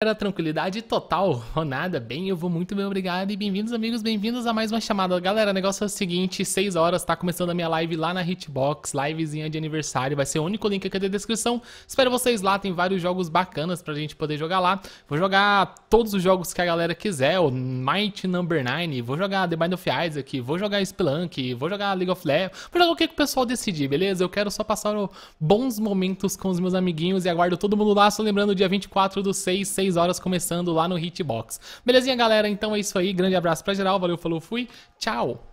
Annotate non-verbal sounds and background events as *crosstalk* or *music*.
Era tranquilidade total, *laughs* nada bem, eu vou muito bem, obrigado e bem-vindos amigos, bem-vindos a mais uma chamada. Galera, o negócio é o seguinte, 6 horas, tá começando a minha live lá na Hitbox, livezinha de aniversário, vai ser o único link aqui na descrição. Espero vocês lá, tem vários jogos bacanas pra gente poder jogar lá. Vou jogar todos os jogos que a galera quiser, o Might Number 9, vou jogar The Bind of Isaac, vou jogar Splunk. vou jogar League of Legends, vou jogar o que, que o pessoal decidir, beleza? Eu quero só passar bons momentos com os meus amiguinhos e aguardo todo mundo lá, só lembrando, dia 24 do 6, 6 6 horas, começando lá no Hitbox. Belezinha, galera? Então é isso aí. Grande abraço pra geral. Valeu, falou, fui. Tchau!